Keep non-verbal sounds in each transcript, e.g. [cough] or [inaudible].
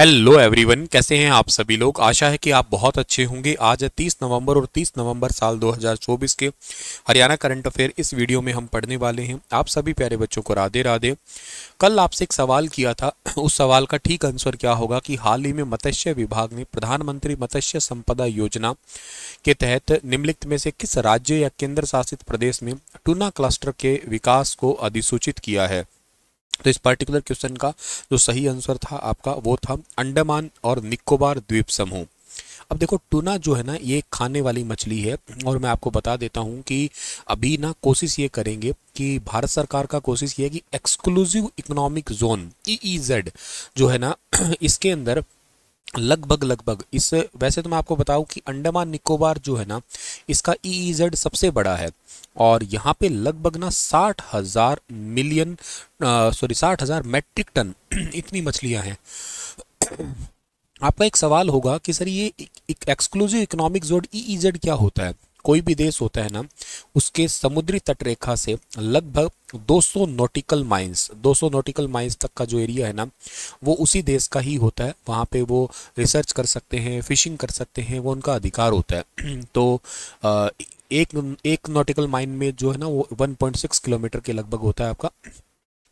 hello everyone कैसे हैं आप सभी लोग आशा है कि आप बहुत अच्छे होंगे आज 30 नवंबर और 30 नवंबर साल 2024 के हरियाणा करंट अफेयर इस वीडियो में हम पढ़ने वाले हैं आप सभी प्यारे बच्चों को राधे राधे कल आपसे एक सवाल किया था उस सवाल का ठीक आंसर क्या होगा कि हाल ही में मत्स्य विभाग ने प्रधानमंत्री मत्स्य संपदा योजना के तहत निम्नलिखित में से किस राज्य या केंद्र शासित प्रदेश में टूना क्लस्टर के विकास को अधिसूचित किया है तो इस पर्टिकुलर क्वेश्चन का जो सही आंसर था आपका वो था अंडमान और निकोबार द्वीप समूह अब देखो टूना जो है ना ये खाने वाली मछली है और मैं आपको बता देता हूँ कि अभी ना कोशिश ये करेंगे कि भारत सरकार का कोशिश ये है कि एक्सक्लूसिव इकोनॉमिक जोन ई जो है ना [clears throat] इसके अंदर लगभग लगभग इस वैसे तो मैं आपको बताऊं कि अंडमान निकोबार जो है ना इसका ई e e सबसे बड़ा है और यहाँ पे लगभग ना साठ हज़ार मिलियन सॉरी साठ हज़ार मेट्रिक टन [clears throat] इतनी मछलियाँ हैं [clears throat] आपका एक सवाल होगा कि सर ये एक exclusive economic zone E Z क्या होता है कोई भी देश होता है ना उसके समुद्री तट रेखा से लगभग 200 नॉटिकल माइल्स 200 नॉटिकल माइल्स तक का जो एरिया है ना वो उसी देश का ही होता है वहाँ पे वो रिसर्च कर सकते हैं फिशिंग कर सकते हैं वो उनका अधिकार होता है [clears throat] तो एक एक नॉटिकल माइन में जो है ना वो 1.6 किलोमीटर के लगभग होता है आपका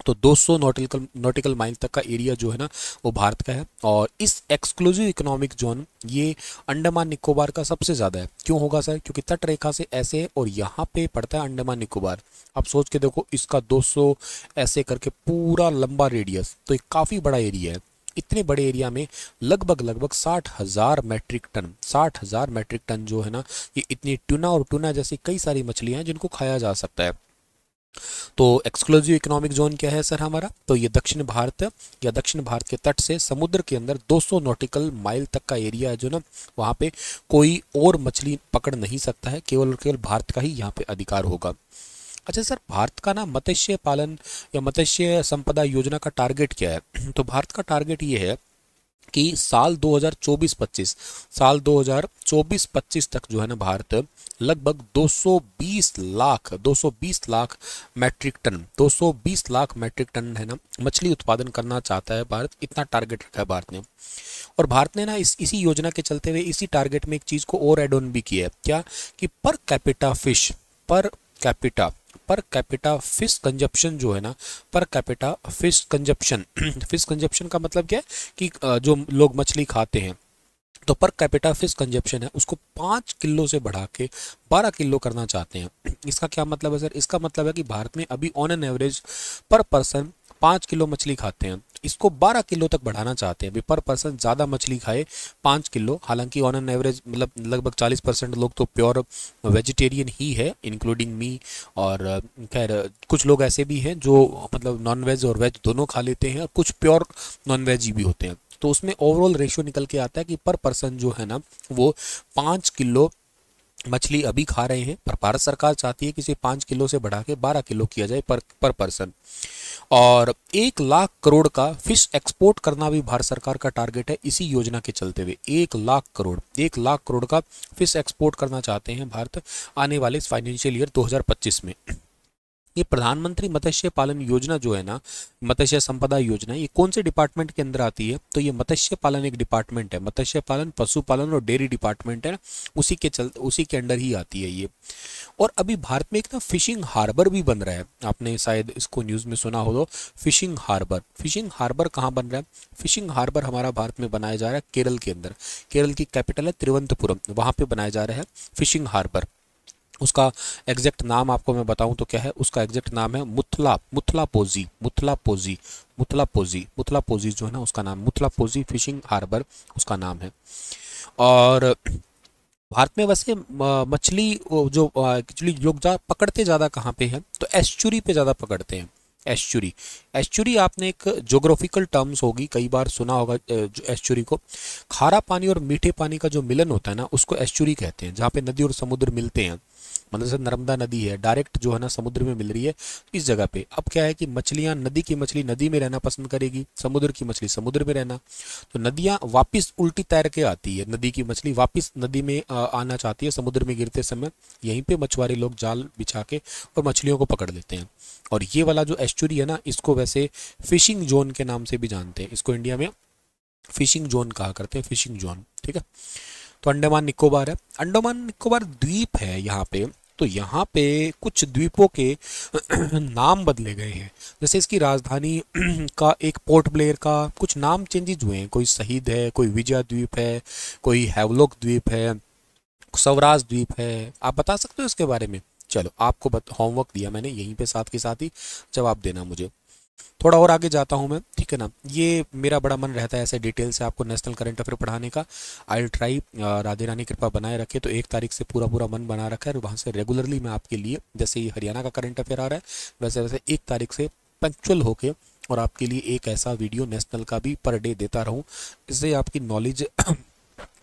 तो 200 नोटिकल नोटिकल माइल तक का एरिया जो है ना वो भारत का है और इस एक्सक्लूसिव इकोनॉमिक जोन ये अंडमान निकोबार का सबसे ज़्यादा है क्यों होगा सर क्योंकि तट रेखा से ऐसे है और यहाँ पे पड़ता है अंडमान निकोबार आप सोच के देखो इसका 200 ऐसे करके पूरा लंबा रेडियस तो एक काफ़ी बड़ा एरिया है इतने बड़े एरिया में लगभग लगभग साठ हज़ार मैट्रिक टन साठ हज़ार मैट्रिक टन जो है ना ये इतनी टूना और टूना जैसी कई सारी मछलियाँ हैं जिनको खाया जा सकता है तो एक्सक्लूसिव इकोनॉमिक जोन क्या है सर हमारा तो ये दक्षिण भारत या दक्षिण भारत के तट से समुद्र के अंदर 200 नॉटिकल माइल तक का एरिया है जो ना वहाँ पे कोई और मछली पकड़ नहीं सकता है केवल और केवल भारत का ही यहाँ पे अधिकार होगा अच्छा सर भारत का ना मत्स्य पालन या मत्स्य संपदा योजना का टारगेट क्या है [clears throat] तो भारत का टारगेट ये है कि साल 2024-25 साल 2024-25 तक जो है ना भारत लगभग 220 lakh 220 lakh metric ton 220 lakh metric ton है ना मछली उत्पादन करना चाहता है भारत इतना टारगेट रखा है भारत ने और भारत ने ना इस इसी योजना के चलते हुए इसी टारगेट में एक चीज़ को और एड ऑन भी किया है क्या कि per capita fish per capita per capita fish consumption जो है ना per capita fish consumption fish consumption का मतलब क्या है कि जो लोग मछली खाते हैं तो पर कैपिटा फिश कंजप्शन है उसको पाँच किलो से बढ़ा के बारह किलो करना चाहते हैं [clears throat] इसका क्या मतलब है सर इसका मतलब है कि भारत में अभी on an average per person पाँच किलो मछली खाते हैं इसको 12 किलो तक बढ़ाना चाहते हैं पर पर्सन ज़्यादा मछली खाए पाँच किलो हालांकि ऑन एन एवरेज मतलब लगभग 40 परसेंट लोग तो प्योर वेजिटेरियन ही है इंक्लूडिंग मी और खैर कुछ लोग ऐसे भी हैं जो मतलब नॉन वेज और वेज दोनों खा लेते हैं और कुछ प्योर नॉन वेज ही भी होते हैं तो उसमें ओवरऑल रेशियो निकल के आता है कि पर पर्सन जो है ना वो पाँच किलो मछली अभी खा रहे हैं पर भारत सरकार चाहती है कि इसे पाँच किलो से बढ़ा के बारह किलो किया जाए पर पर पर्सन और एक लाख करोड़ का फिश एक्सपोर्ट करना भी भारत सरकार का टारगेट है इसी योजना के चलते हुए एक लाख करोड़ एक लाख करोड़ का फिश एक्सपोर्ट करना चाहते हैं भारत आने वाले फाइनेंशियल ईयर 2025 में ये प्रधानमंत्री मत्स्य पालन योजना जो है ना मत्स्य संपदा योजना ये कौन से डिपार्टमेंट के अंदर आती है तो ये मत्स्य पालन एक डिपार्टमेंट है मत्स्य पालन पशुपालन और डेयरी डिपार्टमेंट है उसी के चल उसी के अंडर ही आती है ये और अभी भारत में एक ना फिशिंग हार्बर भी बन रहा है आपने शायद इसको न्यूज़ में सुना हो तो फिशिंग हार्बर फिशिंग हार्बर कहाँ बन रहा है फिशिंग हार्बर हमारा भारत में बनाया जा रहा है केरल के अंदर केरल की कैपिटल है तिरुवंतपुरम वहाँ पे बनाया जा रहा है फिशिंग हार्बर उसका एग्जैक्ट नाम आपको मैं बताऊं तो क्या है उसका एग्जैक्ट नाम है मुथला मुथला पोजी मुथला पोजी मुथला पोजी मुथला पोजी जो है ना उसका नाम मुथला पोजी फिशिंग हार्बर उसका नाम है और भारत में वैसे मछली जो एक्चुअली लोग जा पकड़ते ज़्यादा कहाँ पे हैं तो एस्चुरी पे ज़्यादा पकड़ते हैं एस्चुरी एस्चुरी आपने एक जोग्राफिकल टर्म्स होगी कई बार सुना होगा एस्चुरी को खारा पानी और मीठे पानी का जो मिलन होता है ना उसको एस्चुरी कहते हैं जहाँ पे नदी और समुद्र मिलते हैं मतलब नर्मदा नदी है डायरेक्ट जो है ना समुद्र में मिल रही है इस जगह पे अब क्या है कि मछलियाँ नदी की मछली नदी में रहना पसंद करेगी समुद्र की मछली समुद्र में रहना तो नदियाँ वापस उल्टी तैर के आती है नदी की मछली वापस नदी में आना चाहती है समुद्र में गिरते समय यहीं पर मछुआरे लोग जाल बिछा के और मछलियों को पकड़ लेते हैं और ये वाला जो एस्चुरी है ना इसको वैसे फिशिंग जोन के नाम से भी जानते हैं इसको इंडिया में फिशिंग जोन कहा करते हैं फिशिंग जोन ठीक है तो अंडमान निकोबार है अंडमान निकोबार द्वीप है यहाँ पे तो यहाँ पे कुछ द्वीपों के [clears throat] नाम बदले गए हैं जैसे इसकी राजधानी [clears throat] का एक पोर्ट ब्लेयर का कुछ नाम चेंजेज हुए हैं कोई शहीद है कोई विजय द्वीप है कोई हैवलोक द्वीप है स्वराज द्वीप है आप बता सकते हो इसके बारे में चलो आपको होमवर्क दिया मैंने यहीं पे साथ के साथ ही जवाब देना मुझे थोड़ा और आगे जाता हूँ मैं ठीक है ना ये मेरा बड़ा मन रहता है ऐसे डिटेल से आपको नेशनल करंट अफेयर पढ़ाने का I will try Radhe Rani कृपा बनाए रखे तो एक तारीख से पूरा पूरा मन बना रखा है और वहाँ से रेगुलरली मैं आपके लिए जैसे ही हरियाणा का करंट अफेयर आ रहा है वैसे वैसे एक तारीख से पंक्चुअल होके और आपके लिए एक ऐसा वीडियो नेशनल का भी पर डे देता रहूँ इससे आपकी नॉलेज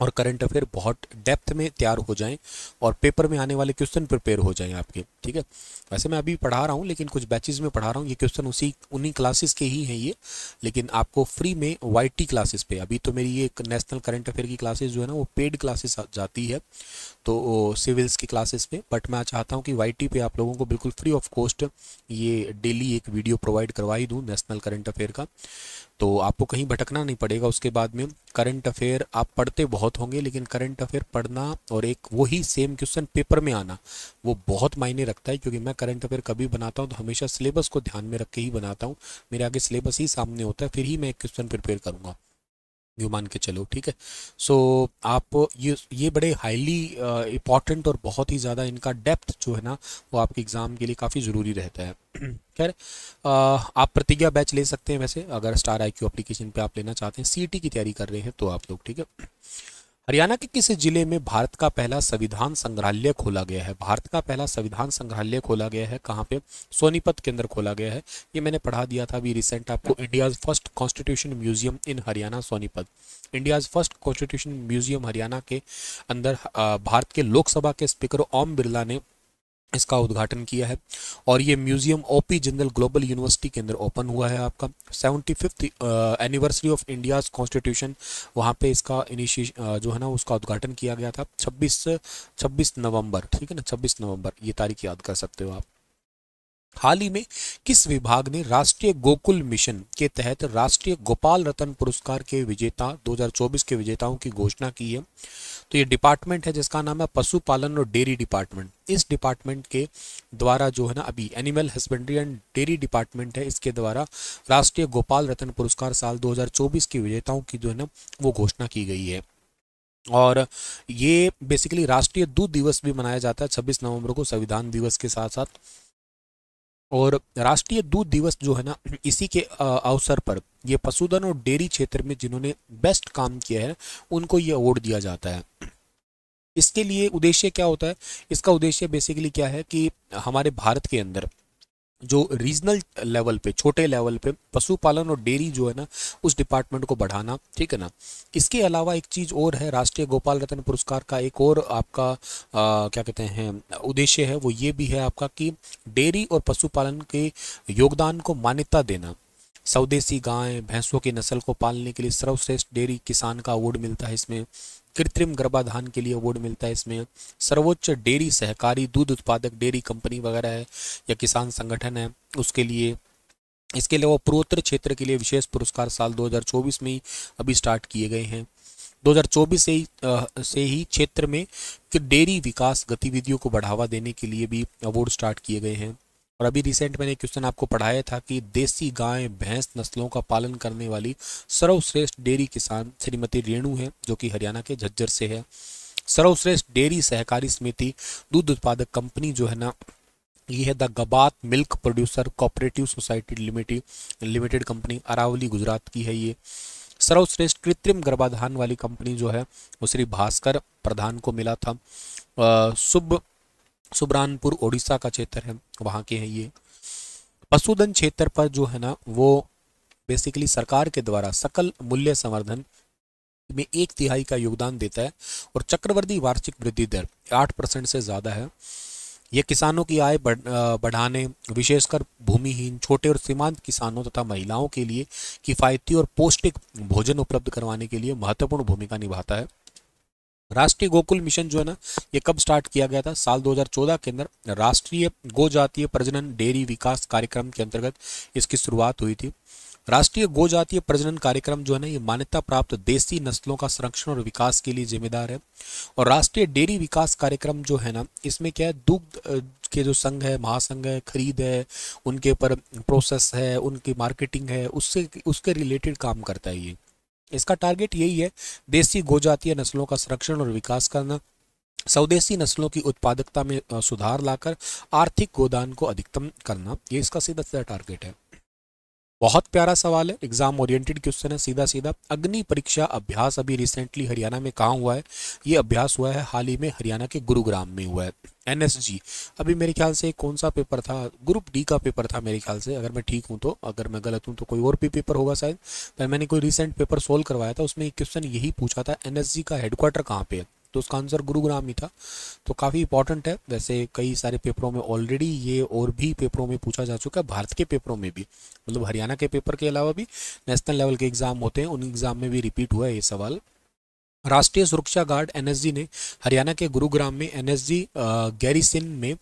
और करंट अफेयर बहुत डेप्थ में तैयार हो जाएं और पेपर में आने वाले क्वेश्चन प्रिपेयर हो जाएं आपके ठीक है वैसे मैं अभी पढ़ा रहा हूँ लेकिन कुछ बैचेज में पढ़ा रहा हूँ ये क्वेश्चन उसी उन्हीं क्लासेस के ही हैं ये लेकिन आपको फ्री में वाई टी क्लासेस पे अभी तो मेरी ये नेशनल करंट अफेयर की क्लासेस जो है ना वो पेड क्लासेस जाती है तो सिविल्स की क्लासेस पे बट मैं चाहता हूँ कि वाई टी पे आप लोगों को बिल्कुल फ्री ऑफ कॉस्ट ये डेली एक वीडियो प्रोवाइड करवा ही दूँ नेशनल करंट अफेयर का तो आपको कहीं भटकना नहीं पड़ेगा उसके बाद में करंट अफेयर आप पढ़ते बहुत बहुत होंगे लेकिन करंट अफेयर पढ़ना और एक वही सेम क्वेश्चन पेपर में आना वो बहुत मायने रखता है क्योंकि मैं करंट अफेयर कभी बनाता हूँ तो हमेशा सिलेबस को ध्यान में रख के ही बनाता हूँ मेरे आगे सिलेबस ही सामने होता है फिर ही मैं एक क्वेश्चन प्रिपेयर करूँगा यू मान के चलो ठीक है सो so, आप ये ये बड़े हाईली इंपॉर्टेंट और बहुत ही ज़्यादा इनका डेप्थ जो है ना वो आपके एग्ज़ाम के लिए काफ़ी ज़रूरी रहता है [clears throat] खैर आप प्रतिज्ञा बैच ले सकते हैं वैसे अगर स्टार आई क्यू एप्लीकेशन पे आप लेना चाहते हैं सी e की तैयारी कर रहे हैं तो आप लोग ठीक है हरियाणा के किस जिले में भारत का पहला संविधान संग्रहालय खोला गया है भारत का पहला संविधान संग्रहालय खोला गया है कहाँ पे सोनीपत के अंदर खोला गया है ये मैंने पढ़ा दिया था अभी रिसेंट आपको India's first constitution museum in Haryana Sonipat India's first constitution museum Haryana के अंदर भारत के लोकसभा के स्पीकर ओम बिरला ने इसका उद्घाटन किया है और ये museum O P Jindal global university के अंदर ओपन हुआ है आपका seventy fifth anniversary of India's constitution वहाँ पे इसका इनिशिए जो है ना उसका उद्घाटन किया गया था 26 26 नवंबर ठीक है ना 26 नवंबर ये तारीख याद कर सकते हो आप हाल ही में किस विभाग ने राष्ट्रीय गोकुल मिशन के तहत राष्ट्रीय गोपाल रतन पुरस्कार के विजेता 2024 के विजेताओं की घोषणा की है तो ये डिपार्टमेंट है जिसका नाम है पशुपालन और डेयरी डिपार्टमेंट इस डिपार्टमेंट के द्वारा जो है ना अभी animal husbandry and dairy department है इसके द्वारा राष्ट्रीय गोपाल रतन पुरस्कार साल दो के विजेताओं की जो है ना वो घोषणा की गई है और ये बेसिकली राष्ट्रीय दूध दिवस भी मनाया जाता है छब्बीस नवम्बर को संविधान दिवस के साथ साथ और राष्ट्रीय दूध दिवस जो है ना इसी के अवसर पर ये पशुधन और डेयरी क्षेत्र में जिन्होंने बेस्ट काम किया है उनको ये अवार्ड दिया जाता है इसके लिए उद्देश्य क्या होता है इसका उद्देश्य बेसिकली क्या है कि हमारे भारत के अंदर जो रीजनल लेवल पे छोटे लेवल पे पशुपालन और डेयरी जो है ना उस डिपार्टमेंट को बढ़ाना ठीक है ना इसके अलावा एक चीज़ और है राष्ट्रीय गोपाल रत्न पुरस्कार का एक और आपका आ, क्या कहते हैं उद्देश्य है वो ये भी है आपका कि डेयरी और पशुपालन के योगदान को मान्यता देना स्वदेशी गायें भैंसों की नस्ल को पालने के लिए सर्वश्रेष्ठ डेयरी किसान का अवार्ड मिलता है इसमें कृत्रिम गर्भाधान के लिए अवार्ड मिलता है इसमें सर्वोच्च डेयरी सहकारी दूध उत्पादक डेयरी कंपनी वगैरह है या किसान संगठन है उसके लिए इसके अलावा पूर्वोत्तर क्षेत्र के लिए विशेष पुरस्कार साल 2024 में ही अभी स्टार्ट किए गए हैं 2024 से ही आ, से ही क्षेत्र में डेयरी विकास गतिविधियों को बढ़ावा देने के लिए भी अवार्ड स्टार्ट किए गए हैं और अभी रिसेंट मैंने क्वेश्चन आपको पढ़ाया था कि देसी गाय भैंस नस्लों का पालन करने वाली सर्वश्रेष्ठ डेयरी किसान श्रीमती रेणु है जो कि हरियाणा के झज्जर से है सर्वश्रेष्ठ डेयरी सहकारी समिति दूध उत्पादक कंपनी जो है ना ये है the Gabat milk producer cooperative society limited limited company Aravalli Gujarat की है ये सर्वश्रेष्ठ कृत्रिम गर्भाधान वाली कंपनी जो है वो श्री भास्कर प्रधान को मिला था शुभ सुबरानपुर ओडिशा का क्षेत्र है वहाँ के हैं ये पशुधन क्षेत्र पर जो है ना वो बेसिकली सरकार के द्वारा सकल मूल्य संवर्धन में एक तिहाई का योगदान देता है और चक्रवर्ती वार्षिक वृद्धि दर आठ परसेंट से ज़्यादा है ये किसानों की आय बढ़ाने विशेषकर भूमिहीन छोटे और सीमांत किसानों तथा महिलाओं के लिए किफ़ायती और पौष्टिक भोजन उपलब्ध करवाने के लिए महत्वपूर्ण भूमिका निभाता है राष्ट्रीय गोकुल मिशन जो है ना ये कब स्टार्ट किया गया था साल 2014 के अंदर राष्ट्रीय गोजातीय प्रजनन डेयरी विकास कार्यक्रम के अंतर्गत इसकी शुरुआत हुई थी राष्ट्रीय गोजातीय प्रजनन कार्यक्रम जो है ना ये मान्यता प्राप्त देसी नस्लों का संरक्षण और विकास के लिए जिम्मेदार है और राष्ट्रीय डेयरी विकास कार्यक्रम जो है ना इसमें क्या है दुग्ध के जो संघ है महासंघ है खरीद है उनके ऊपर प्रोसेस है उनकी मार्केटिंग है उससे उसके रिलेटेड काम करता है ये इसका टारगेट यही है देसी गोजातीय नस्लों का संरक्षण और विकास करना स्वदेशी नस्लों की उत्पादकता में सुधार लाकर आर्थिक गोदान को अधिकतम करना ये इसका सीधा सीधा टारगेट है बहुत प्यारा सवाल है एग्जाम ओरिएंटेड क्वेश्चन है सीधा सीधा अग्नि परीक्षा अभ्यास अभी रिसेंटली हरियाणा में कहाँ हुआ है ये अभ्यास हुआ है हाल ही में हरियाणा के गुरुग्राम में हुआ है एनएसजी अभी मेरे ख्याल से कौन सा पेपर था ग्रुप डी का पेपर था मेरे ख्याल से अगर मैं ठीक हूँ तो अगर मैं गलत हूँ तो कोई और भी पेपर होगा शायद पर मैंने कोई रिसेंट पेपर सोल्व करवाया था उसमें एक क्वेश्चन यही पूछा था एन का हेडक्वार्टर कहाँ पे है तो उसका आंसर गुरुग्राम ही था तो काफ़ी इंपॉर्टेंट है वैसे कई सारे पेपरों में ऑलरेडी ये और भी पेपरों में पूछा जा चुका है भारत के पेपरों में भी मतलब हरियाणा के पेपर के अलावा भी नेशनल लेवल के एग्ज़ाम होते हैं उन एग्ज़ाम में भी रिपीट हुआ है ये सवाल राष्ट्रीय सुरक्षा गार्ड एनएसजी ने हरियाणा के गुरुग्राम में एनएसजी गैरिसन में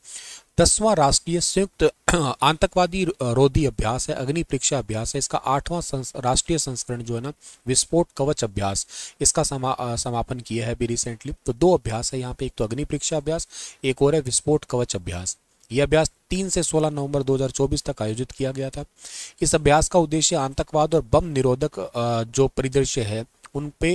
दसवां राष्ट्रीय संयुक्त [clears throat] आतंकवादी रोधी अभ्यास है अग्नि परीक्षा अभ्यास है इसका आठवां संस, राष्ट्रीय संस्करण जो है ना विस्फोट कवच अभ्यास इसका समा, समापन किया है अभी रिसेंटली तो दो अभ्यास है यहाँ पे एक तो अग्नि परीक्षा अभ्यास एक और है विस्फोट कवच अभ्यास ये अभ्यास 3 से 16 नवंबर 2024 तक आयोजित किया गया था इस अभ्यास का उद्देश्य आतंकवाद और बम निरोधक जो परिदृश्य है उन पे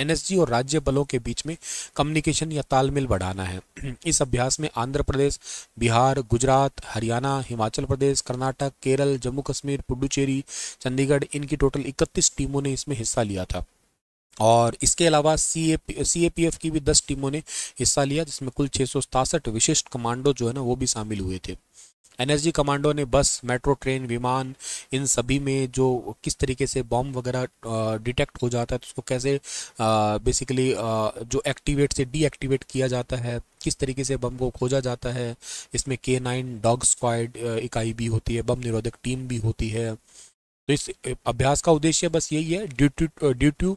एनएसजी और राज्य बलों के बीच में कम्युनिकेशन या तालमेल बढ़ाना है [clears throat] इस अभ्यास में आंध्र प्रदेश बिहार गुजरात हरियाणा हिमाचल प्रदेश कर्नाटक केरल जम्मू कश्मीर पुडुचेरी चंडीगढ़ इनकी टोटल इकतीस टीमों ने इसमें हिस्सा लिया था और इसके अलावा सी ए पी एफ की भी दस टीमों ने हिस्सा लिया जिसमें कुल छः सौ सतासठ विशिष्ट कमांडो जो है ना वो भी शामिल हुए थे जी कमांडो ने बस मेट्रो ट्रेन विमान इन सभी में जो किस तरीके से बॉम्ब वगैरह डिटेक्ट हो जाता है तो उसको कैसे बेसिकली जो एक्टिवेट से डीएक्टिवेट किया जाता है किस तरीके से बम को खोजा जाता है इसमें के नाइन डॉग स्क्वाइड इकाई भी होती है बम निरोधक टीम भी होती है तो इस अभ्यास का उद्देश्य बस यही है duty duty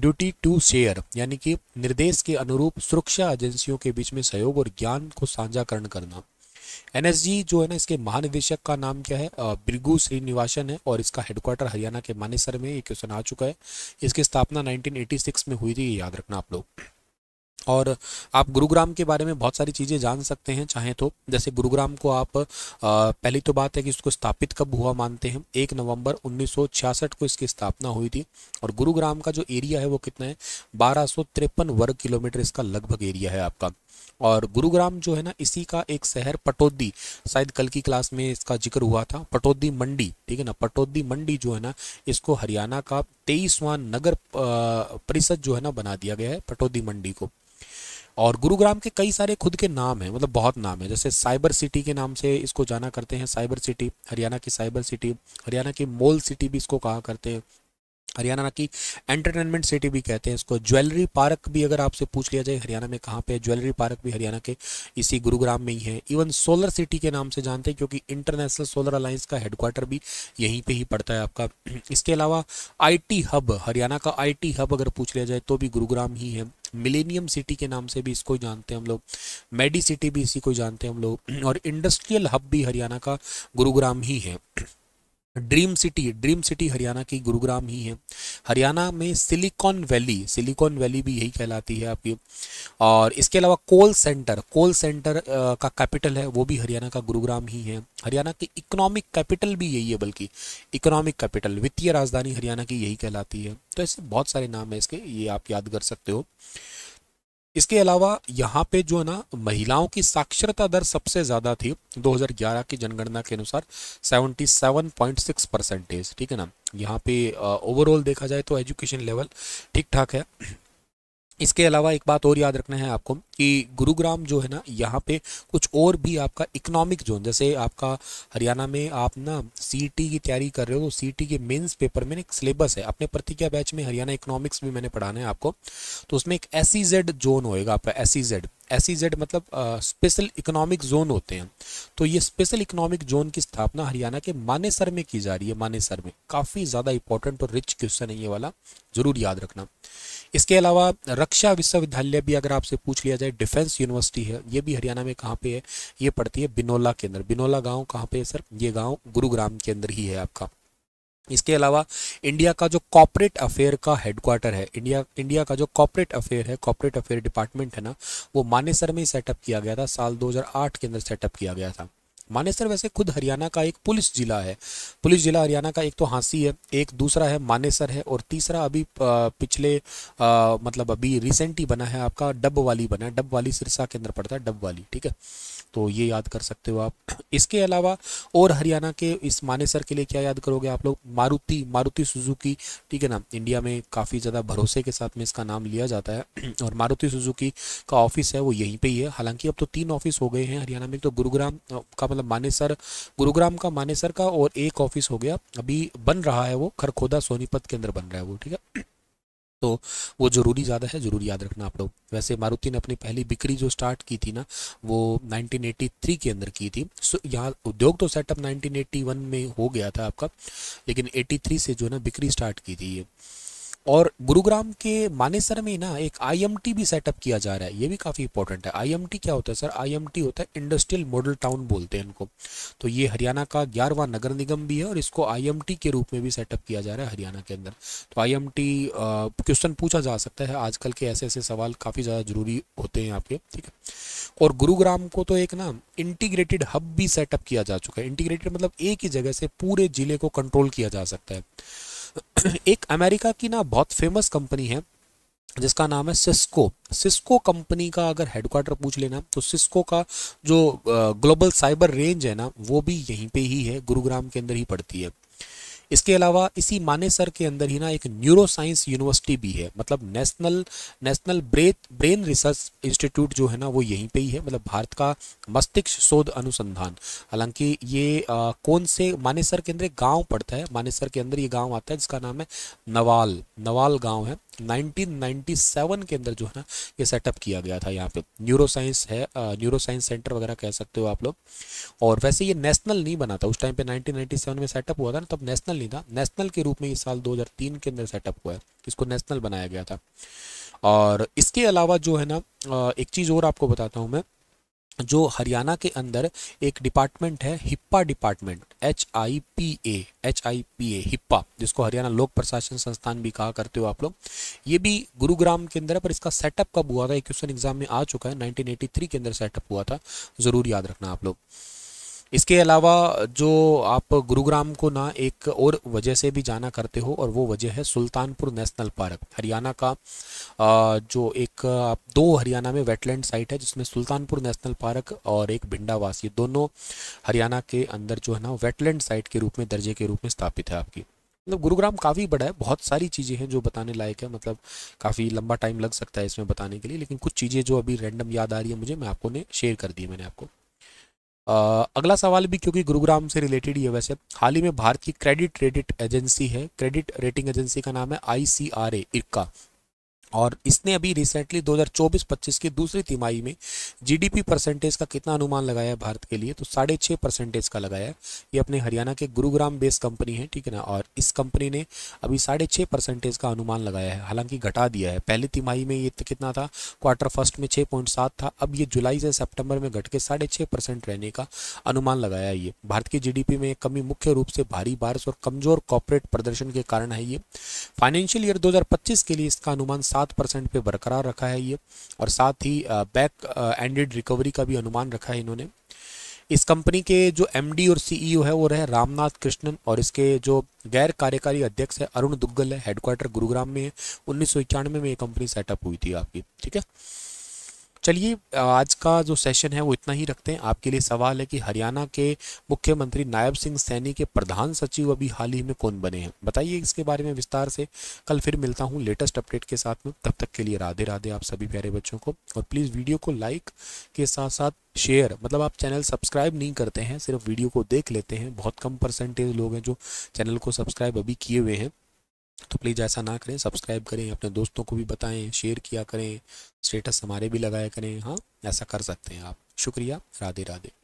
duty to share यानी कि निर्देश के अनुरूप सुरक्षा एजेंसियों के बीच में सहयोग और ज्ञान को साझाकरण करना एनएसजी जो है ना इसके महानिदेशक का नाम क्या है ब्रिगू श्रीनिवासन है और इसका हेडक्वार्टर हरियाणा के मानेसर में ये क्वेश्चन आ चुका है इसकी स्थापना 1986 में हुई थी याद रखना आप लोग और आप गुरुग्राम के बारे में बहुत सारी चीज़ें जान सकते हैं चाहें तो जैसे गुरुग्राम को आप पहली तो बात है कि इसको स्थापित कब हुआ मानते हैं एक नवंबर 1966 को इसकी स्थापना हुई थी और गुरुग्राम का जो एरिया है वो कितना है बारह वर्ग किलोमीटर इसका लगभग एरिया है आपका और गुरुग्राम जो है ना इसी का एक शहर पटोदी शायद कल की क्लास में इसका जिक्र हुआ था पटोदी मंडी ठीक है ना पटोदी मंडी जो है ना इसको हरियाणा का तेईसवां नगर परिषद जो है ना बना दिया गया है पटोदी मंडी को और गुरुग्राम के कई सारे खुद के नाम हैं मतलब बहुत नाम है जैसे साइबर सिटी के नाम से इसको जाना करते हैं साइबर सिटी हरियाणा की साइबर सिटी हरियाणा की मोल सिटी भी इसको कहा करते हैं हरियाणा की एंटरटेनमेंट सिटी भी कहते हैं इसको ज्वेलरी पार्क भी अगर आपसे पूछ लिया जाए हरियाणा में कहाँ पे है ज्वेलरी पार्क भी हरियाणा के इसी गुरुग्राम में ही है इवन सोलर सिटी के नाम से जानते हैं क्योंकि इंटरनेशनल सोलर अलायंस का हेडक्वार्टर भी यहीं पे ही पड़ता है आपका [clears throat] इसके अलावा आईटी हब हरियाणा का आईटी हब अगर पूछ लिया जाए तो भी गुरुग्राम ही है मिलेनियम सिटी के नाम से भी इसको जानते हैं हम लोग मेडी सिटी भी इसी को जानते हैं हम लोग [clears throat] और इंडस्ट्रियल हब भी हरियाणा का गुरुग्राम ही है [clears throat] dream city dream city Haryana की गुरुग्राम ही है हरियाणा में सिलिकॉन वैली सिलिकॉन वैली भी यही कहलाती है आपकी और इसके अलावा कोल सेंटर कोल सेंटर का कैपिटल है वो भी हरियाणा का गुरुग्राम ही है हरियाणा की इकोनॉमिक कैपिटल भी यही है बल्कि इकोनॉमिक कैपिटल वित्तीय राजधानी हरियाणा की यही कहलाती है तो ऐसे बहुत सारे नाम है इसके ये आप याद कर सकते हो इसके अलावा यहाँ पे जो है ना महिलाओं की साक्षरता दर सबसे ज़्यादा थी 2011 की जनगणना के अनुसार 77.6 परसेंटेज ठीक है ना यहाँ पे ओवरऑल देखा जाए तो एजुकेशन लेवल ठीक ठाक है इसके अलावा एक बात और याद रखना है आपको कि गुरुग्राम जो है ना यहाँ पे कुछ और भी आपका इकोनॉमिक जोन जैसे आपका हरियाणा में आप ना सीटी की तैयारी कर रहे हो तो सीटी के मेंस पेपर में एक सिलेबस है अपने प्रतिज्ञा बैच में हरियाणा इकोनॉमिक्स भी मैंने पढ़ाना है आपको तो उसमें एक एस जोन e होएगा आपका एस एस e e मतलब स्पेशल इकोनॉमिक जोन होते हैं तो ये स्पेशल इकोनॉमिक जोन की स्थापना हरियाणा के मानेसर में की जा रही है मानेसर में काफ़ी ज़्यादा इंपॉर्टेंट और रिच क्वेश्चन है ये वाला ज़रूर याद रखना इसके अलावा रक्षा विश्वविद्यालय भी अगर आपसे पूछ लिया जाए डिफेंस यूनिवर्सिटी है ये भी हरियाणा में कहाँ पे है ये पड़ती है बिनोला के अंदर बिनोला गाँव कहाँ पे है सर ये गाँव गुरुग्राम के अंदर ही है आपका इसके अलावा इंडिया का जो कॉपरेट अफेयर का हेडक्वार्टर है इंडिया इंडिया का जो कॉपरेट अफेयर है कॉपरेट अफेयर डिपार्टमेंट है ना वो मानेसर में ही सेटअप किया गया था साल 2008 के अंदर सेटअप किया गया था मानेसर वैसे खुद हरियाणा का एक पुलिस जिला है पुलिस जिला हरियाणा का एक तो हाँसी है एक दूसरा है मानेसर है और तीसरा अभी पिछले आ, मतलब अभी रिसेंटली बना है आपका डब वाली बना है डब वाली सिरसा के अंदर पड़ता है डब वाली ठीक है तो ये याद कर सकते हो आप [clears throat] इसके अलावा और हरियाणा के इस मानेसर के लिए क्या याद करोगे आप लोग मारुति मारुति सुजुकी ठीक है ना इंडिया में काफ़ी ज़्यादा भरोसे के साथ में इसका नाम लिया जाता है [clears throat] और मारुति सुजुकी का ऑफिस है वो यहीं पर ही है हालांकि अब तो तीन ऑफिस हो गए हैं हरियाणा में तो गुरुग्राम का मतलब मानेसर गुरुग्राम का मानेसर का और एक ऑफिस हो गया अभी बन रहा है वो खरखोदा सोनीपत के अंदर बन रहा है वो ठीक है [clears throat] तो वो ज़रूरी ज़्यादा है जरूरी याद रखना आप लोग वैसे मारुति ने अपनी पहली बिक्री जो स्टार्ट की थी ना वो 1983 के अंदर की थी सो यहाँ उद्योग तो सेटअप 1981 में हो गया था आपका लेकिन 83 से जो है ना बिक्री स्टार्ट की थी ये और गुरुग्राम के मानेसर में ना एक आईएमटी भी सेटअप किया जा रहा है ये भी काफ़ी इंपॉर्टेंट है आईएमटी क्या होता है सर आईएमटी होता है इंडस्ट्रियल मॉडल टाउन बोलते हैं इनको तो ये हरियाणा का ग्यारहवा नगर निगम भी है और इसको आईएमटी के रूप में भी सेटअप किया जा रहा है हरियाणा के अंदर तो आईएमटी क्वेश्चन पूछा जा सकता है आजकल के ऐसे ऐसे सवाल काफ़ी ज़्यादा ज़रूरी होते हैं आपके ठीक है और गुरुग्राम को तो एक ना इंटीग्रेटेड हब भी सेटअप किया जा चुका है इंटीग्रेटेड मतलब एक ही जगह से पूरे ज़िले को कंट्रोल किया जा सकता है एक अमेरिका की ना बहुत फेमस कंपनी है जिसका नाम है सिस्को सिस्को कंपनी का अगर हेडक्वार्टर पूछ लेना तो सिस्को का जो ग्लोबल साइबर रेंज है ना वो भी यहीं पे ही है गुरुग्राम के अंदर ही पड़ती है इसके अलावा इसी मानेसर के अंदर ही ना एक न्यूरो साइंस यूनिवर्सिटी भी है मतलब national national breath brain research institute जो है ना वो यहीं पे ही है मतलब भारत का मस्तिष्क शोध अनुसंधान हालांकि ये आ, कौन से मानेसर के अंदर एक गाँव पड़ता है मानेसर के अंदर ये गाँव आता है जिसका नाम है नवाल नवाल गाँव है 1997 के अंदर जो है ना ये सेटअप किया गया था यहाँ पे न्यूरो साइंस है न्यूरो साइंस सेंटर वगैरह कह सकते हो आप लोग और वैसे ये नेशनल नहीं बना था उस टाइम पे 1997 में सेटअप हुआ था ना तब नेशनल नहीं था नेशनल के रूप में ये साल 2003 के अंदर सेटअप हुआ है इसको नेशनल बनाया गया था और इसके अलावा जो है ना एक चीज़ और आपको बताता हूँ मैं जो हरियाणा के अंदर एक डिपार्टमेंट है HIPA department H I P A H I P A HIPA जिसको हरियाणा लोक प्रशासन संस्थान भी कहा करते हो आप लोग ये भी गुरुग्राम के अंदर है पर इसका सेटअप कब हुआ था क्वेश्चन एग्जाम में आ चुका है 1983 के अंदर सेटअप हुआ था ज़रूर याद रखना आप लोग इसके अलावा जो आप गुरुग्राम को ना एक और वजह से भी जाना करते हो और वो वजह है सुल्तानपुर नेशनल पार्क हरियाणा का जो एक आप दो हरियाणा में वेटलैंड साइट है जिसमें सुल्तानपुर नेशनल पार्क और एक भिंडावास ये दोनों हरियाणा के अंदर जो है ना वेटलैंड साइट के रूप में दर्जे के रूप में स्थापित है आपकी मतलब गुरुग्राम काफ़ी बड़ा है बहुत सारी चीज़ें हैं जो बताने लायक है मतलब काफ़ी लंबा टाइम लग सकता है इसमें बताने के लिए लेकिन कुछ चीज़ें जो अभी रैंडम याद आ रही है मुझे मैं आपको ने शेयर कर दी मैंने आपको अगला सवाल भी क्योंकि गुरुग्राम से रिलेटेड ही है वैसे हाल ही में भारत की क्रेडिट रेडिट एजेंसी है क्रेडिट रेटिंग एजेंसी का नाम है आई सी आर ए इक्का और इसने अभी रिसेंटली 2024-25 की दूसरी तिमाही में जीडीपी परसेंटेज का कितना अनुमान लगाया है भारत के लिए तो साढ़े छः परसेंटेज का लगाया है ये अपने हरियाणा के गुरुग्राम बेस कंपनी है ठीक है ना और इस कंपनी ने अभी साढ़े छः परसेंटेज का अनुमान लगाया है हालांकि घटा दिया है पहली तिमाही में ये तो कितना था क्वार्टर फर्स्ट में छः था अब ये जुलाई से सेप्टेम्बर में घट के साढ़े रहने का अनुमान लगाया है ये भारत की जी में कमी मुख्य रूप से भारी बारिश और कमजोर कॉपोरेट प्रदर्शन के कारण है ये फाइनेंशियल ईयर दो के लिए इसका अनुमान सात सात परसेंट पे बरकरार रखा है ये और साथ ही बैक एंडेड रिकवरी का भी अनुमान रखा है इन्होंने इस कंपनी के जो एमडी और सीईओ e है वो रहे रामनाथ कृष्णन और इसके जो गैर कार्यकारी अध्यक्ष है अरुण दुग्गल है हेडक्वार्टर गुरुग्राम में है उन्नीस में ये कंपनी सेटअप हुई थी आपकी ठीक है चलिए आज का जो सेशन है वो इतना ही रखते हैं आपके लिए सवाल है कि हरियाणा के मुख्यमंत्री नायब सिंह सैनी के प्रधान सचिव अभी हाल ही में कौन बने हैं बताइए इसके बारे में विस्तार से कल फिर मिलता हूँ लेटेस्ट अपडेट के साथ में तब तक के लिए राधे राधे आप सभी प्यारे बच्चों को और प्लीज़ वीडियो को लाइक के साथ साथ शेयर मतलब आप चैनल सब्सक्राइब नहीं करते हैं सिर्फ वीडियो को देख लेते हैं बहुत कम परसेंटेज लोग हैं जो चैनल को सब्सक्राइब अभी किए हुए हैं तो प्लीज़ ऐसा ना करें सब्सक्राइब करें अपने दोस्तों को भी बताएं शेयर किया करें स्टेटस हमारे भी लगाया करें हाँ ऐसा कर सकते हैं आप शुक्रिया राधे राधे